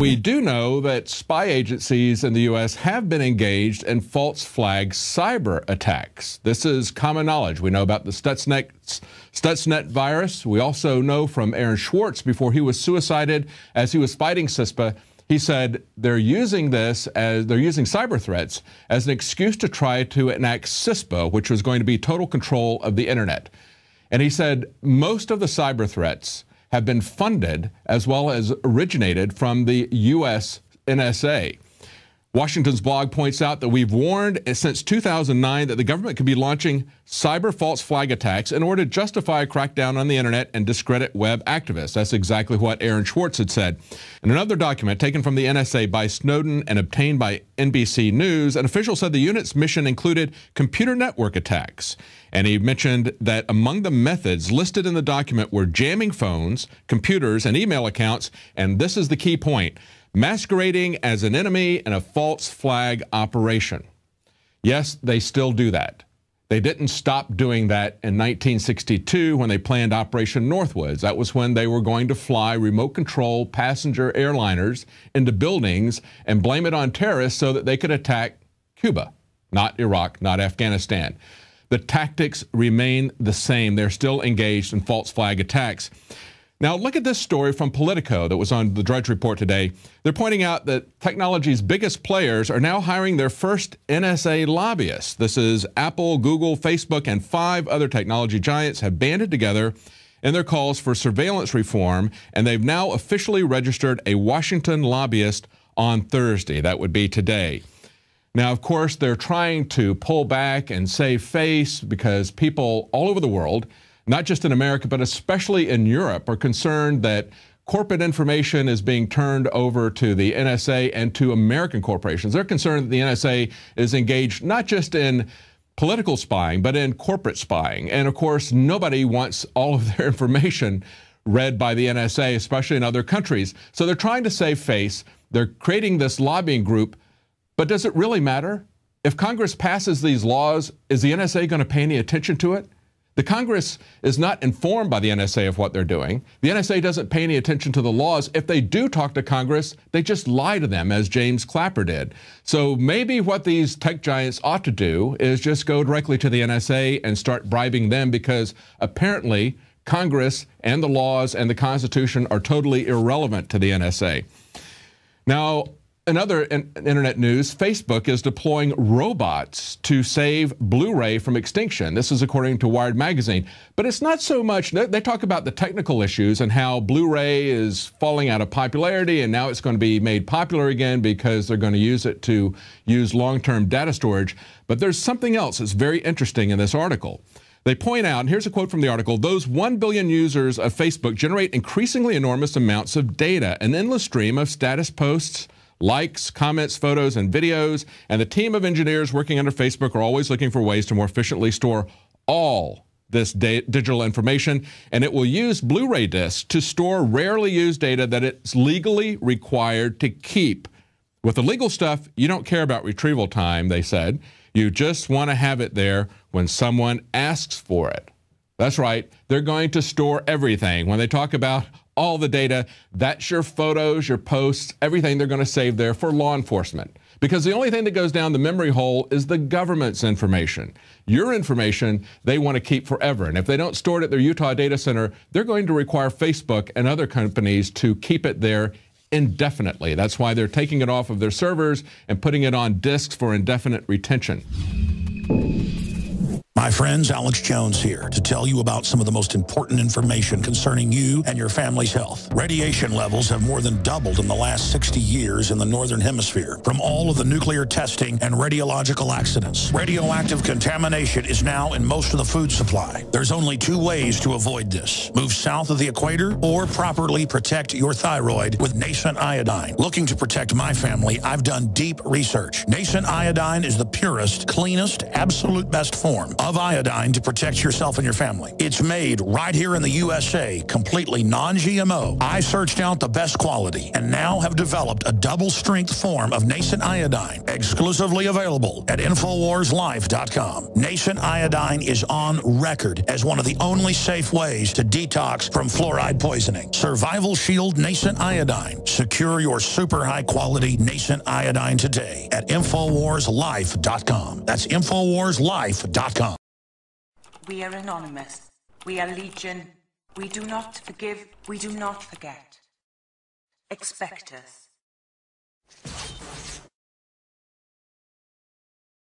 We do know that spy agencies in the U.S. have been engaged in false flag cyber attacks. This is common knowledge. We know about the Stuxnet, Stuxnet virus. We also know from Aaron Schwartz before he was suicided as he was fighting CISPA. He said they're using this as they're using cyber threats as an excuse to try to enact CISPA, which was going to be total control of the internet. And he said most of the cyber threats have been funded as well as originated from the U.S. NSA. Washington's blog points out that we've warned since 2009 that the government could be launching cyber false flag attacks in order to justify a crackdown on the internet and discredit web activists. That's exactly what Aaron Schwartz had said. In another document taken from the NSA by Snowden and obtained by NBC News, an official said the unit's mission included computer network attacks. And he mentioned that among the methods listed in the document were jamming phones, computers, and email accounts. And this is the key point masquerading as an enemy and a false flag operation. Yes, they still do that. They didn't stop doing that in 1962 when they planned Operation Northwoods. That was when they were going to fly remote control passenger airliners into buildings and blame it on terrorists so that they could attack Cuba, not Iraq, not Afghanistan. The tactics remain the same. They're still engaged in false flag attacks. Now, look at this story from Politico that was on the Drudge Report today. They're pointing out that technology's biggest players are now hiring their first NSA lobbyists. This is Apple, Google, Facebook, and five other technology giants have banded together in their calls for surveillance reform, and they've now officially registered a Washington lobbyist on Thursday. That would be today. Now, of course, they're trying to pull back and save face because people all over the world not just in America, but especially in Europe, are concerned that corporate information is being turned over to the NSA and to American corporations. They're concerned that the NSA is engaged not just in political spying, but in corporate spying. And of course, nobody wants all of their information read by the NSA, especially in other countries. So they're trying to save face. They're creating this lobbying group. But does it really matter? If Congress passes these laws, is the NSA going to pay any attention to it? The Congress is not informed by the NSA of what they're doing. The NSA doesn't pay any attention to the laws. If they do talk to Congress, they just lie to them, as James Clapper did. So maybe what these tech giants ought to do is just go directly to the NSA and start bribing them because apparently Congress and the laws and the Constitution are totally irrelevant to the NSA. Now, in other in- internet news, Facebook is deploying robots to save Blu ray from extinction. This is according to Wired Magazine. But it's not so much, they talk about the technical issues and how Blu ray is falling out of popularity and now it's going to be made popular again because they're going to use it to use long term data storage. But there's something else that's very interesting in this article. They point out, and here's a quote from the article those 1 billion users of Facebook generate increasingly enormous amounts of data, an endless stream of status posts likes, comments, photos, and videos. And the team of engineers working under Facebook are always looking for ways to more efficiently store all this digital information, and it will use Blu ray discs to store rarely used data that it's legally required to keep. With the legal stuff, you don't care about retrieval time, they said. You just want to have it there when someone asks for it. That's right, they're going to store everything. When they talk about all the data. That's your photos, your posts, everything they're going to save there for law enforcement. Because the only thing that goes down the memory hole is the government's information. Your information they want to keep forever. And if they don't store it at their Utah data center, they're going to require Facebook and other companies to keep it there indefinitely. That's why they're taking it off of their servers and putting it on disks for indefinite retention. My friends, Alex Jones here to tell you about some of the most important information concerning you and your family's health. Radiation levels have more than doubled in the last 60 years in the Northern Hemisphere from all of the nuclear testing and radiological accidents. Radioactive contamination is now in most of the food supply. There's only two ways to avoid this. Move south of the equator or properly protect your thyroid with nascent iodine. Looking to protect my family, I've done deep research. Nascent iodine is the purest, cleanest, absolute best form of iodine to protect yourself and your family. It's made right here in the USA, completely non-GMO. I searched out the best quality and now have developed a double-strength form of nascent iodine, exclusively available at InfoWarsLife.com. Nascent iodine is on record as one of the only safe ways to detox from fluoride poisoning. Survival Shield Nascent Iodine. Secure your super high-quality nascent iodine today at InfoWarsLife.com. InfoWarsLife.com. That's InfoWarsLife.com. We are anonymous. We are legion. We do not forgive. We do not forget. Expect us.